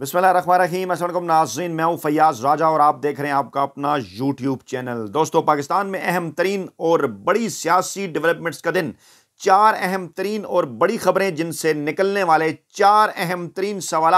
बिस्मिल्लाम असलम नाजीन मैं हूँ फयाज राजा और आप देख रहे हैं आपका अपना यूट्यूब चैनल दोस्तों पाकिस्तान में अहम तरीन और बड़ी सियासी डेवलपमेंट्स का दिन चार अहम तरीन और बड़ी खबरें जिनसे निकलने वाले चार अहम तरीन सवाल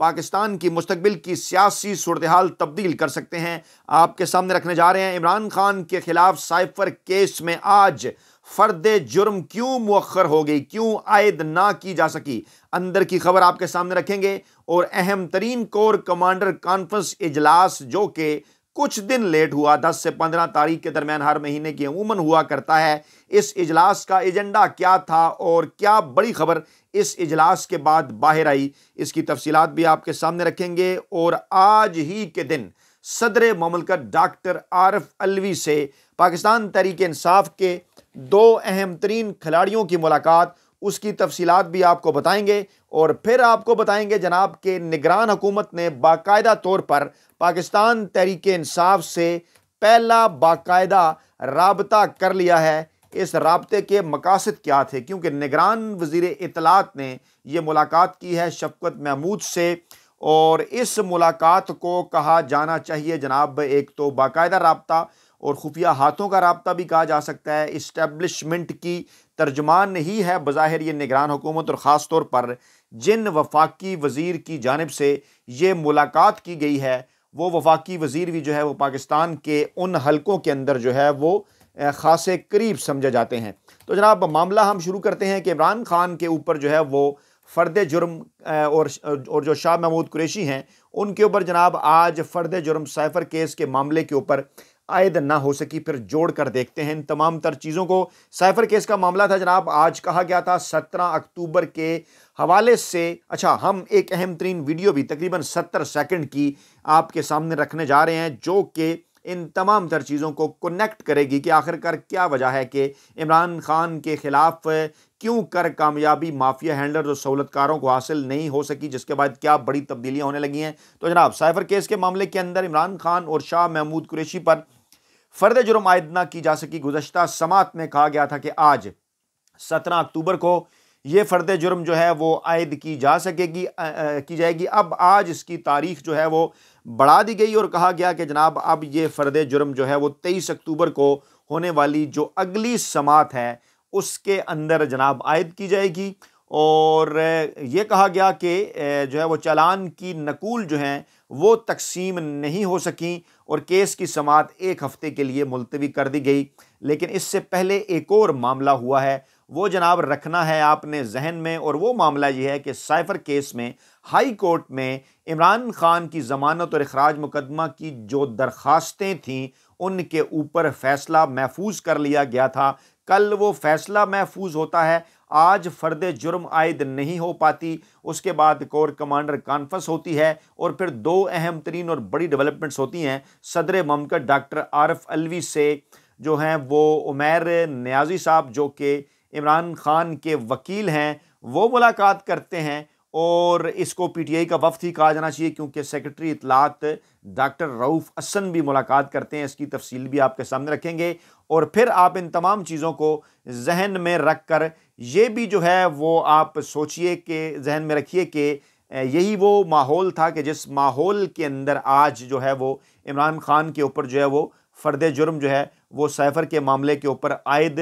पाकिस्तान की मुस्तबिल की सियासी सूरत हाल तब्दील कर सकते हैं आपके सामने रखने जा रहे हैं इमरान खान के खिलाफ साइफर केस में आज फर्द जुर्म क्यों मौखर हो गई क्यों आयद ना की जा सकी अंदर की खबर आपके सामने रखेंगे और अहम तरीन कोर कमांडर कॉन्फ्रेंस इजलास जो कि कुछ दिन लेट हुआ 10 से 15 तारीख के दरमियान हर महीने की अमूमन हुआ करता है इस इजलास का एजेंडा क्या था और क्या बड़ी खबर इस इजलास के बाद बाहर आई इसकी तफसीत भी आपके सामने रखेंगे और आज ही के दिन सदर ममलकत डॉक्टर आरफ अलवी से पाकिस्तान तहरीक इंसाफ के दो अहम तरीन खिलाड़ियों की मुलाकात उसकी तफसीत भी आपको बताएंगे और फिर आपको बताएंगे जनाब के निगरान हुकूमत ने बाकायदा तौर पर पाकिस्तान तहरीक इंसाफ से पहला बाकायदा रबता कर लिया है इस रबते के मकासद क्या थे क्योंकि निगरान वजीर इतलात ने यह मुलाकात की है शफकत महमूद से और इस मुलाकात को कहा जाना चाहिए जनाब एक तो बाकायदा रबता और खुफिया हाथों का रबता भी कहा जा सकता है इस्टबलिशमेंट की तर्जमान नहीं है बज़ाहिर ये निगरान हुकूमत और ख़ास तौर पर जिन वफाकी वज़ीर की जानब से ये मुलाकात की गई है वो वफाकी वज़ीर भी जो है वो पाकिस्तान के उन हलकों के अंदर जो है वो ख़ास करीब समझे जाते हैं तो जनाब मामला हम शुरू करते हैं कि इमरान खान के ऊपर जो है वो फ़र्द जुर्म और और जो शाह महमूद कुरेशी हैं उनके ऊपर जनाब आज फ़र्द जुर्म साइफर केस के मामले के ऊपर आयद ना हो सकी फिर जोड़ कर देखते हैं इन तमाम तर चीज़ों को साइफर केस का मामला था जनाब आज कहा गया था सत्रह अक्टूबर के हवाले से अच्छा हम एक अहम तरीन वीडियो भी तकरीबन सत्तर सेकेंड की आपके सामने रखने जा रहे हैं जो कि इन तमाम तर चीज़ों को कनेक्ट करेगी कि आखिरकार क्या वजह है कि इमरान खान के ख़िलाफ़ क्यों कर कामयाबी माफिया हैंडलर और सहूलतकारों को हासिल नहीं हो सकी जिसके बाद क्या बड़ी तब्दीलियाँ होने लगी हैं तो जनाब साइफर केस के मामले के अंदर इमरान खान और शाह महमूद कुरेशी पर फर्द जुर्म आयद ना की जा सकी गुजशत समात में कहा गया था कि आज सत्रह अक्टूबर को ये फ़र्द जुर्म जो है वो आयद की जा सकेगी की जाएगी अब आज इसकी तारीख जो है वो बढ़ा दी गई और कहा गया कि जनाब अब ये फ़र्द जुर्म जो है वो तेईस अक्टूबर को होने वाली जो अगली समात है उसके अंदर जनाब आयद की जाएगी और ये कहा गया कि जो है वो चालान की नकूल जो हैं वो तकसीम नहीं हो सकें और केस की समात एक हफ़्ते के लिए मुलतवी कर दी गई लेकिन इससे पहले एक और मामला हुआ है वो जनाब रखना है आपने जहन में और वो मामला ये है कि साइफर केस में हाई कोर्ट में इमरान खान की ज़मानत और अखराज मुकदमा की जो दरख्वास्तें थीं उनके ऊपर फ़ैसला महफूज कर लिया गया था कल वो फ़ैसला महफूज होता है आज फर्द जुर्म आयद नहीं हो पाती उसके बाद कोर कमांडर कॉन्फ्रेंस होती है और फिर दो अहम तरीन और बड़ी डेवलपमेंट्स होती हैं सदर ममकत डॉक्टर आरफ अलवी से जो हैं वो उमैर न्याजी साहब जो कि इमरान खान के वकील हैं वो मुलाकात करते हैं और इसको पीटीआई का वफद ही कहा जाना चाहिए क्योंकि सेक्रेटरी इतलात डॉक्टर रऊफ़ असन भी मुलाकात करते हैं इसकी तफसील भी आपके सामने रखेंगे और फिर आप इन तमाम चीज़ों को जहन में रख कर ये भी जो है वो आप सोचिए कि जहन में रखिए कि यही वो माहौल था कि जिस माहौल के अंदर आज जो है वो इमरान खान के ऊपर जो है वो फ़र्द जुर्म जो है वो सैफ़र के मामले के ऊपर आयद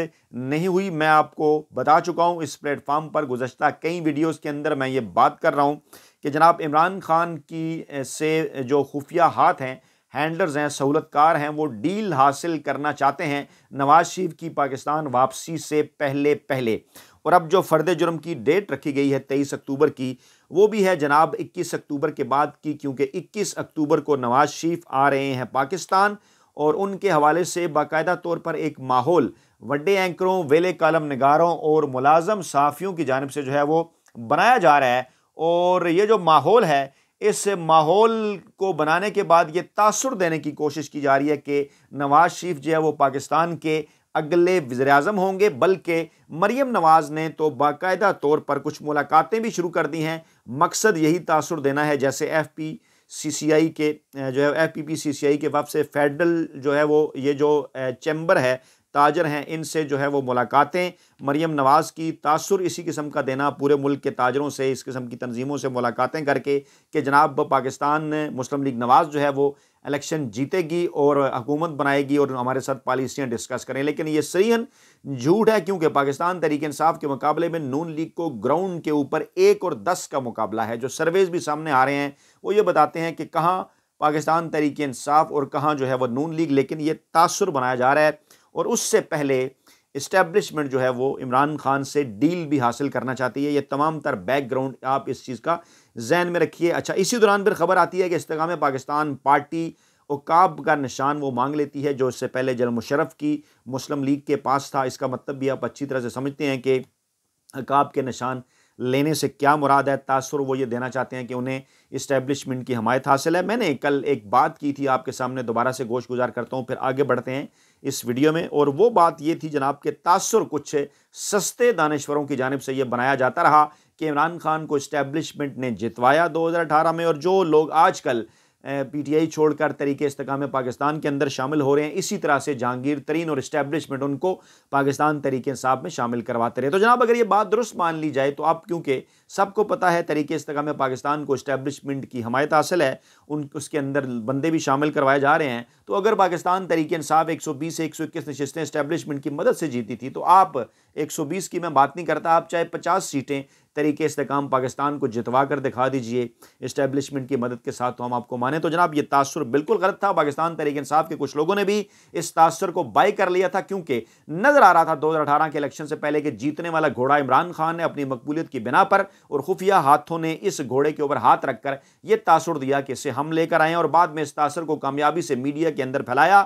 नहीं हुई मैं आपको बता चुका हूँ इस प्लेटफार्म पर गुजशत कई वीडियोस के अंदर मैं ये बात कर रहा हूँ कि जनाब इमरान खान की से जो खुफिया हाथ हैं हैंडलर्स हैं सहूलतकार हैं वो डील हासिल करना चाहते हैं नवाज शरीफ की पाकिस्तान वापसी से पहले पहले और अब जो फ़र्द जुर्म की डेट रखी गई है तेईस अक्टूबर की वो भी है जनाब इक्कीस अक्टूबर के बाद की क्योंकि इक्कीस अक्टूबर को नवाज शरीफ आ रहे हैं पाकिस्तान और उनके हवाले से बाकायदा तौर पर एक माहौल वड्डे एंकरों वेले कलम नगारों और मुलाजम साफ़ियों की जानब से जो है वो बनाया जा रहा है और ये जो माहौल है इस माहौल को बनाने के बाद ये तासर देने की कोशिश की जा रही है कि नवाज़ शरीफ जो है वो पाकिस्तान के अगले वज़र अजम होंगे बल्कि मरीम नवाज़ ने तो बाकायदा तौर पर कुछ मुलाकातें भी शुरू कर दी हैं मकसद यही तासर देना है जैसे एफ़ पी सीसीआई के जो है एफपीपीसीसीआई के वफ से फेडरल जो है वो ये जो चैम्बर है ताजर हैं इनसे जो है वो मुलाकातें मरीम नवाज़ की तासर इसी किस्म का देना पूरे मुल्क के ताजरों से इस किस्म की तनजीमों से मुलाकातें करके कि जनाब पाकिस्तान मुस्लिम लीग नवाज़ जो है वो इलेक्शन जीतेगी और हकूमत बनाएगी और हमारे साथ पॉलिसियाँ डिस्कस करें लेकिन ये सरीन झूठ है क्योंकि पाकिस्तान तहरीक इंसाफ के मुकाबले में नून लीग को ग्राउंड के ऊपर एक और दस का मुकाबला है जो सर्वेज भी सामने आ रहे हैं वो ये बताते हैं कि कहाँ पाकिस्तान तरीक इंसाफ और कहाँ जो है वह नून लीग लेकिन ये तासर बनाया जा रहा है और उससे पहले इस्टेब्लिशमेंट जो है वो इमरान खान से डील भी हासिल करना चाहती है ये तमाम तर बैकग्राउंड आप इस चीज़ का जहन में रखिए अच्छा इसी दौरान फिर खबर आती है कि इसकाम पाकिस्तान पार्टी ओकाब का निशान वो मांग लेती है जो इससे पहले जल मुशरफ की मुस्लिम लीग के पास था इसका मतलब भी आप अच्छी तरह से समझते हैं कि अकाब के निशान लेने से क्या मुराद है तासर वो ये देना चाहते हैं कि उन्हें इस्टेब्लिशमेंट की हमायत हासिल है मैंने कल एक बात की थी आपके सामने दोबारा से गोश गुजार करता हूँ फिर आगे बढ़ते हैं इस वीडियो में और वो बात ये थी जनाब के तासर कुछ सस्ते दानश्वरों की जानब से ये बनाया जाता रहा कि इमरान खान को इस्टेब्लिशमेंट ने जितवाया दो में और जो लोग आजकल पीटीआई छोड़कर तरीके इस्तकाम पाकिस्तान के अंदर शामिल हो रहे हैं इसी तरह से जहांगीर तरीन और इस्टेब्लिशमेंट उनको पाकिस्तान तरीके साहब में शामिल करवाते रहे तो जनाब अगर ये बात दुरुस्त मान ली जाए तो अब क्योंकि सबको पता है तरीके इस्तकाम पाकिस्तान को इस्टेब्लिशमेंट की हमायत हासिल है उन उसके अंदर बंदे भी शामिल करवाए जा रहे हैं तो अगर पाकिस्तान तरीके एक सौ बीस से एक सौ इक्कीस नशस्तें इस्टेब्लिशमेंट की मदद से जीती थी तो आप एक सौ बीस की मैं बात नहीं करता आप चाहे पचास सीटें तरीके इस्तेकाम पाकिस्तान को जितवा कर दिखा दीजिए इस्टेबलिशमेंट की मदद के साथ तो हम आपको माने तो जनाब ये तासर बिल्कुल गलत था पाकिस्तान तरीके इंसाफ के कुछ लोगों ने भी इस तासर को बाई कर लिया था क्योंकि नज़र आ रहा था दो हज़ार अठारह के इलेक्शन से पहले कि जीतने वाला घोड़ा इमरान खान ने अपनी मकबूलियत की बिना पर और खुफिया हाथों ने इस घोड़े के ऊपर हाथ रखकर यह तासर दिया कि इसे हम लेकर आए और बाद में इस तासर को कामयाबी से मीडिया के अंदर फैलाया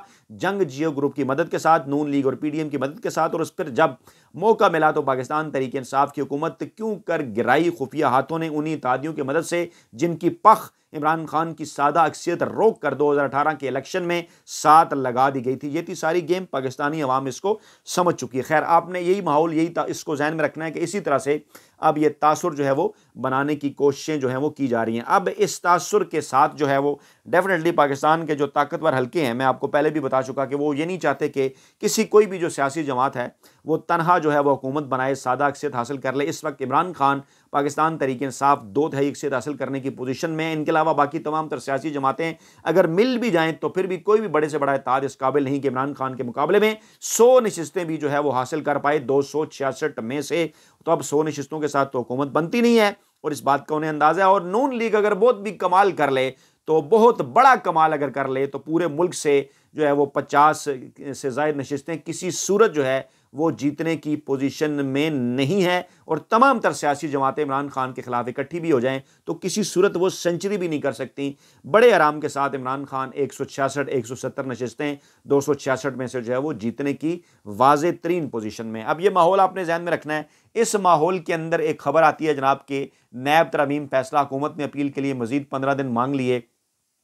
जंग जियो ग्रुप की मदद के साथ नून लीग और पी डी एम की मदद के साथ और उस फिर जब मौका मिला तो पाकिस्तान तरीके इंसाफ की हुकूमत क्यों कर गिराई खुफिया हाथों ने उन्हीं तादियों की मदद से जिनकी पख इमरान खान की सादा अक्सियत रोक कर 2018 के इलेक्शन में साथ लगा दी गई थी ये थी सारी गेम पाकिस्तानी अवाम इसको समझ चुकी है खैर आपने यही माहौल यही इसको जहन में रखना है कि इसी तरह से अब ये तासुर जो है वो बनाने की कोशिशें जो हैं वो की जा रही हैं अब इस तासुर के साथ जो है वो डेफिनेटली पाकिस्तान के जो ताकतवर हल्के हैं मैं आपको पहले भी बता चुका कि वो ये नहीं चाहते कि किसी कोई भी जो सियासी जमात है वो तनहा जो है वो हुकूमत बनाए सादा अक्सियत हासिल कर ले इस वक्त इमरान खान पाकिस्तान तरीके साफ दो तहई अक्सियत हासिल करने की पोजिशन में इनके अलावा बाकी तमाम तर सियासी जमातें अगर मिल भी जाएँ तो फिर भी कोई भी बड़े से बड़ा इतिहाद इस काबिल नहीं कि इमरान खान के मुकाबले में सौ नशस्तें भी जो है वो हासिल कर पाए दो में से तो अब सौ नशस्तों के साथ तो हुकूमत बनती नहीं है और इस बात का उन्हें अंदाजा है और नून लीग अगर बहुत भी कमाल कर ले तो बहुत बड़ा कमाल अगर कर ले तो पूरे मुल्क से जो है वो पचास से जायद नशस्तें किसी सूरत जो है वो जीतने की पोजीशन में नहीं है और तमाम तर सियासी जमातें इमरान खान के ख़िलाफ़ इकट्ठी भी हो जाएं तो किसी सूरत वो सेंचुरी भी नहीं कर सकती बड़े आराम के साथ इमरान खान एक सौ छियासठ एक सौ सत्तर नशस्तें दो सौ छियासठ में से जो है वो जीतने की वाज तरीन पोजिशन में अब ये माहौल आपने जहन में रखना है इस माहौल के अंदर एक खबर आती है जनाब के नैब तरमीम फैसला हुकूमत ने अपील के लिए मजीद पंद्रह दिन मांग लिए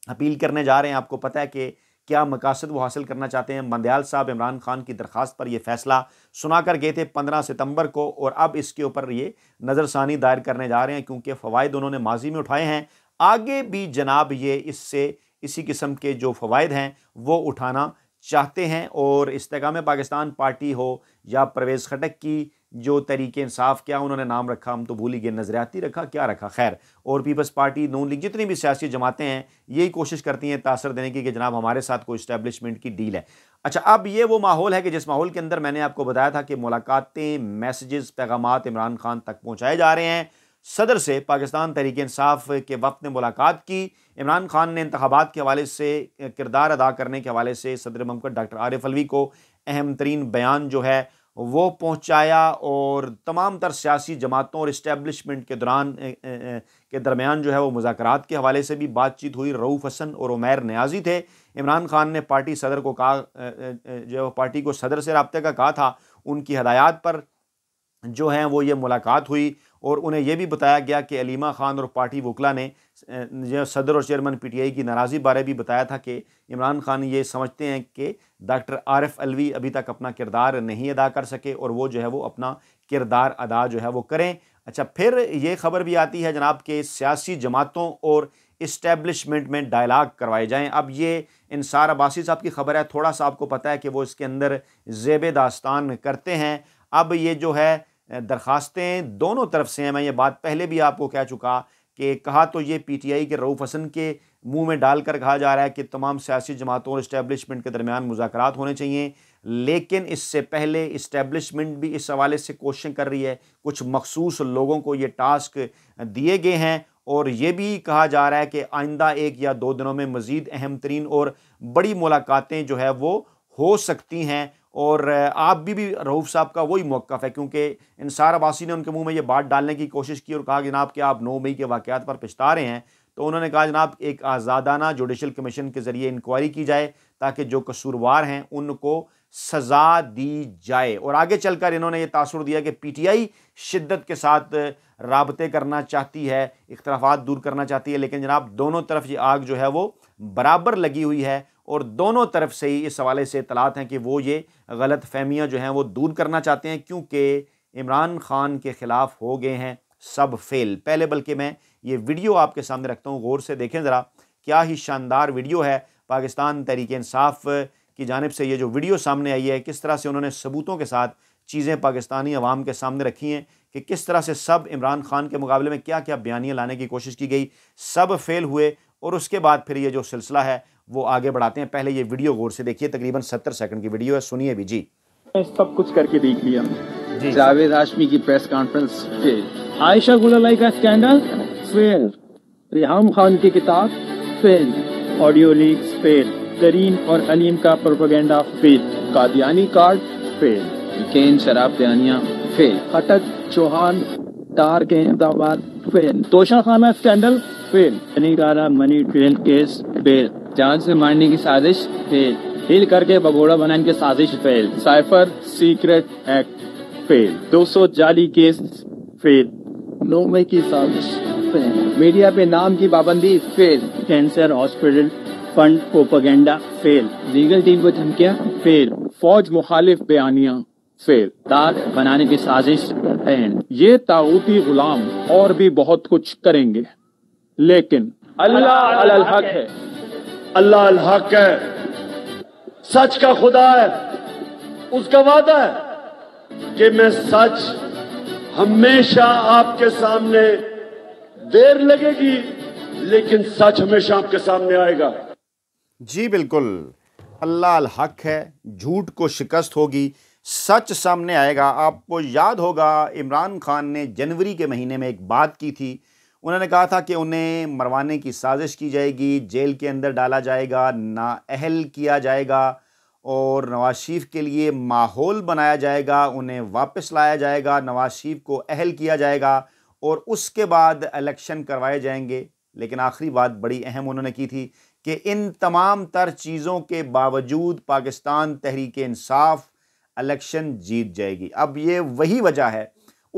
अपील करने जा रहे हैं आपको पता है कि क्या मकासद वो हासिल करना चाहते हैं मंदयाल साहब इमरान खान की दरख्वास्त पर यह फैसला सुना कर गए थे पंद्रह सितंबर को और अब इसके ऊपर ये नज़रसानी दायर करने जा रहे हैं क्योंकि फ़वाद उन्होंने माजी में उठाए हैं आगे भी जनाब ये इससे इसी किस्म के जो फ़वाद हैं वो उठाना चाहते हैं और इसकाम पाकिस्तान पार्टी हो या परवेज़ खटक की जो तरीके इंसाफ क्या उन्होंने नाम रखा हम तो भूल ही गए नजरियाती रखा क्या रखा खैर और पीपल्स पार्टी नून लीग जितनी भी सियासी जमातें हैं यही कोशिश करती हैं तासर देने की कि जनाब हमारे साथ कोई इस्टेब्लिशमेंट की डील है अच्छा अब ये वो माहौल है कि जिस माहौल के अंदर मैंने आपको बताया था कि मुलाकातें मैसेजेस पैगाम इमरान खान तक पहुँचाए जा रहे हैं सदर से पाकिस्तान तहरीक इंसाफ के वक्त ने मुलाकात की इमरान खान ने इंतबात के हवाले से किरदार अदा करने के हवाले से सदर ममकर डॉक्टर आरिफ अलवी को अहम तरीन बयान जो है वो पहुंचाया और तमाम तर सियासी जमातों और इस्टेबलिशमेंट के दौरान के दरमियान जो है वो मुजाकर के हवाले से भी बातचीत हुई रऊफ़ हसन और उमैर न्याजी थे इमरान खान ने पार्टी सदर को कहा जो है वो पार्टी को सदर से रबते का कहा था उनकी हदायत पर जो हैं वो ये मुलाकात हुई और उन्हें यह भी बताया गया कि अलीमा खान और पार्टी वकला ने जो सदर और चेयरमैन पीटीआई की नाराज़ी बारे भी बताया था कि इमरान खान ये समझते हैं कि डॉक्टर एफ़ अलवी अभी तक अपना किरदार नहीं अदा कर सके और वो जो है वो अपना किरदार अदा जो है वो करें अच्छा फिर ये खबर भी आती है जनाब के सियासी जमातों और इस्टेबलिशमेंट में डायलाग करवाए जाएँ अब ये इंसार अब्बासी साहब की खबर है थोड़ा सा आपको पता है कि वो इसके अंदर जेब दास्तान करते हैं अब ये जो है दरख्वास्तें दोनों तरफ से हैं मैं ये बात पहले भी आपको कह चुका कि कहा तो ये पी टी आई के रऊफ़ हसन के मुंह में डालकर कहा जा रहा है कि तमाम सियासी जमातों और इस्टेबलिशमेंट के दरमियान मुजाकर होने चाहिए लेकिन इससे पहले इस्टेबलिशमेंट भी इस हवाले से कोशिश कर रही है कुछ मखसूस लोगों को ये टास्क दिए गए हैं और ये भी कहा जा रहा है कि आइंदा एक या दो दिनों में मज़ीद अहम तरीन और बड़ी मुलाकातें जो है वो हो सकती हैं और आप भी भी रऊफ़ साहब का वही मौक़ है क्योंकि इंसार अबासी ने उनके मुंह में ये बात डालने की कोशिश की और कहा जनाब कि आप नौ मई के वाक़ात पर पछता रहे हैं तो उन्होंने कहा जनाब एक आज़ादाना जुडिशल कमीशन के ज़रिए इंक्वायरी की जाए ताकि जो कसूरवार हैं उनको सज़ा दी जाए और आगे चलकर इन्होंने ये तासर दिया कि पी टी आई शिद्दत के साथ रबते करना चाहती है इख्तलाफात दूर करना चाहती है लेकिन जनाब दोनों तरफ ये आग जो है वो बराबर लगी हुई है और दोनों तरफ से ही इस हवाले से इतलात हैं कि वो ये गलत फहमियाँ जो हैं वो दूर करना चाहते हैं क्योंकि इमरान खान के ख़िलाफ़ हो गए हैं सब फेल पहले बल्कि मैं ये वीडियो आपके सामने रखता हूँ गौर से देखें ज़रा क्या ही शानदार वीडियो है पाकिस्तान तहरीक इंसाफ की जानब से ये जो वीडियो सामने आई है किस तरह से उन्होंने सबूतों के साथ चीज़ें पाकिस्तानी अवाम के सामने रखी हैं कि किस तरह से सब इमरान खान के मुकाबले में क्या क्या बयानियाँ लाने की कोशिश की गई सब फेल हुए और उसके बाद फिर ये जो सिलसिला है वो आगे बढ़ाते हैं पहले ये वीडियो गौर से देखिए तकरीबन सत्तर सेकंड की वीडियो है सुनिए भी जी सब कुछ करके देख लिया जावेद हाशमी की प्रेस कॉन्फ्रेंस पे आयशा गुलालाई का स्कैंडल फेल रिहाम खान की किताब फेल ऑडियो लीक फेल तरीन और अलीम का propaganda fail Qadiani card fail केन शराब दयानिया फेल अटक चौहान तार के Ahmedabad fail Toshakhana scandal fail money money train case fail जान से मारने की साजिश फेल हिल करके भगोड़ा बनाने की साजिश fail cipher secret act fail 200 जाली केस फेल नोमे की साजिश फेल मीडिया पे नाम की पाबंदी fail cancer hospital fund propaganda fail legal team को धमकिया फेल फौज मुखालिफ बयानिया फेल तार बनाने की साजिश एंड ये ताऊती गुलाम और भी बहुत कुछ करेंगे लेकिन अल्लाह अल हक है अल्लाह अल हक है सच का खुदा है उसका वादा है कि मैं सच हमेशा आपके सामने देर लगेगी लेकिन सच हमेशा आपके सामने आएगा जी बिल्कुल अल्लाह अल हक है झूठ को शिकस्त होगी सच सामने आएगा आपको याद होगा इमरान खान ने जनवरी के महीने में एक बात की थी उन्होंने कहा था कि उन्हें मरवाने की साजिश की जाएगी जेल के अंदर डाला जाएगा नाअहल किया जाएगा और नवाज शरीफ के लिए माहौल बनाया जाएगा उन्हें वापस लाया जाएगा नवाज शरीफ को अहल किया जाएगा और उसके बाद इलेक्शन करवाए जाएंगे लेकिन आखिरी बात बड़ी अहम उन्होंने की थी कि इन तमाम तर चीज़ों के बावजूद पाकिस्तान तहरीक इंसाफ इलेक्शन जीत जाएगी अब ये वही वजह है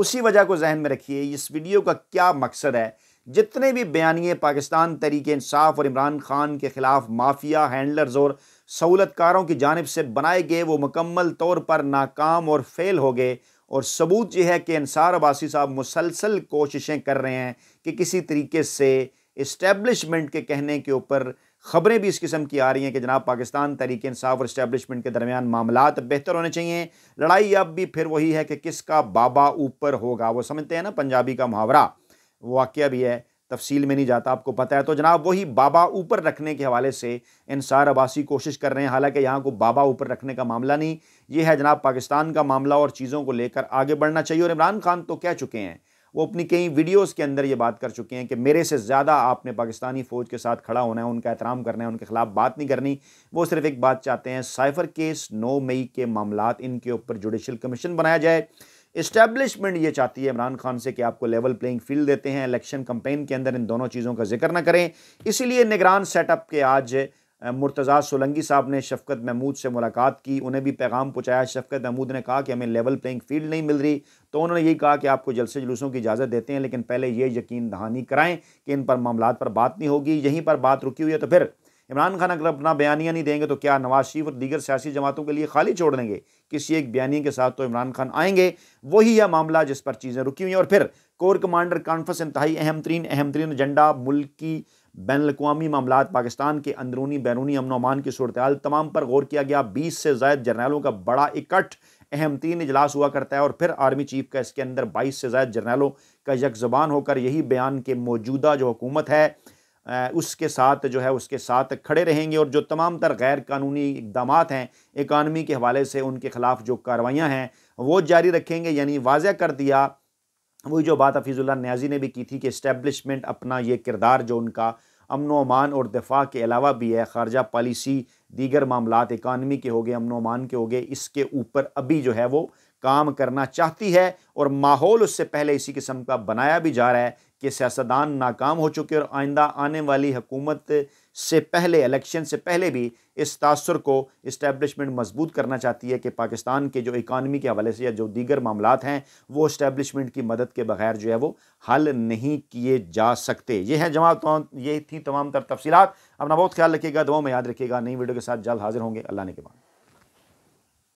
उसी वजह को जहन में रखिए इस वीडियो का क्या मकसद है जितने भी बयानिए पाकिस्तान तरीके इंसाफ और इमरान खान के ख़िलाफ़ माफिया हैंडलर्स और सहूलतकारों की जानब से बनाए गए वो मुकम्मल तौर पर नाकाम और फेल हो गए और सबूत यह है कि अनसार अबासी साहब मुसलसल कोशिशें कर रहे हैं कि किसी तरीके से इस्टेबलिशमेंट के कहने के ऊपर खबरें भी इस किस्म की आ रही हैं कि जनाब पाकिस्तान तरीके इंसाफ और इस्टेबलिशमेंट के दरमियान मामला बेहतर होने चाहिए लड़ाई अब भी फिर वही है कि किसका बाबा ऊपर होगा वो समझते हैं ना पंजाबी का मुहावरा वाक्य भी है तफसील में नहीं जाता आपको पता है तो जनाब वही बाबा ऊपर रखने के हवाले से इंसार अबासी कोशिश कर रहे हैं हालांकि यहाँ को बाबा ऊपर रखने का मामला नहीं ये है जनाब पाकिस्तान का मामला और चीज़ों को लेकर आगे बढ़ना चाहिए और इमरान खान तो कह चुके हैं वो अपनी कई वीडियोस के अंदर ये बात कर चुके हैं कि मेरे से ज़्यादा आपने पाकिस्तानी फ़ौज के साथ खड़ा होना है उनका एहतराम करना है उनके खिलाफ बात नहीं करनी वो सिर्फ एक बात चाहते हैं साइफर केस नौ मई के मामला इनके ऊपर जुडिशल कमीशन बनाया जाए इस्टेब्लिशमेंट ये चाहती है इमरान खान से कि आपको लेवल प्लेइंग फील्ड देते हैं इलेक्शन कंपेन के अंदर इन दोनों चीज़ों का जिक्र ना करें इसीलिए निगरान सेटअप के आज मुर्तज़ा सोलंगी साहब ने शफकत महमूद से मुलाकात की उन्हें भी पैगाम पहुँचाया शफकत महमूद ने कहा कि हमें लेवल प्लेइंग फील्ड नहीं मिल रही तो उन्होंने यही कहा कि आपको जलसे जुलूसों की इजाज़त देते हैं लेकिन पहले ये यकीन दहानी कराएं कि इन पर मामला पर बात नहीं होगी यहीं पर बात रुकी हुई है तो फिर इमरान खान अगर अपना बयानिया नहीं देंगे तो क्या नवाज शरीफ और दीगर सियासी जमातों के लिए खाली छोड़ देंगे किसी एक बयानी के साथ तो इमरान खान आएंगे वही है मामला जिस पर चीज़ें रुकी हुई हैं और फिर कोर कमांडर कॉन्फ्रेंस इंतहाई अहम तरीन अहम तरीन एजेंडा मुल्क की बैन अवी मामला पाकिस्तान के अंदरूनी बैरूनी अमन अमान की सूरत तमाम पर गौर किया गया बीस से जायद जर्नैलों का बड़ा इकट्ठ अहम तीन इजलास हुआ करता है और फिर आर्मी चीफ का इसके अंदर बाईस से ज़्यादा जर्नैलों का यक जबान होकर यही बयान के मौजूदा जो हुकूमत है उसके साथ जो है उसके साथ खड़े रहेंगे और जो तमाम तर गैर कानूनी इकदाम हैं इकानमी के हवाले से उनके खिलाफ जो कार्रवाइयाँ हैं वो जारी रखेंगे यानी वाजह कर दिया वही जो बात हफीज़ुल्ला न्याजी ने भी की थी कि इस्टेबलिशमेंट अपना ये किरदार जो उनका अमन अमान और दिफा के अलावा भी है खारजा पॉलिसी दीगर मामला इकानमी के हो गए अमन अमान के हो गए इसके ऊपर अभी जो है वो काम करना चाहती है और माहौल उससे पहले इसी किस्म का बनाया भी जा रहा है कि सियासतदान नाकाम हो चुके और आइंदा आने वाली हुकूमत से पहले इलेक्शन से पहले भी इस तासर को इस्टेबलिशमेंट मजबूत करना चाहती है कि पाकिस्तान के जो इकानमी के हवाले से या जो दीगर मामला हैं वो इस्टेबलिशमेंट की मदद के बगैर जो है वो हल नहीं किए जा सकते ये हैं जमा तो, ये थी तमाम तर तफसीत अपना बहुत ख्याल रखिएगा दुआ में याद रखिएगा नई वीडियो के साथ जल्द हाजिर होंगे अल्लाह ने के बाद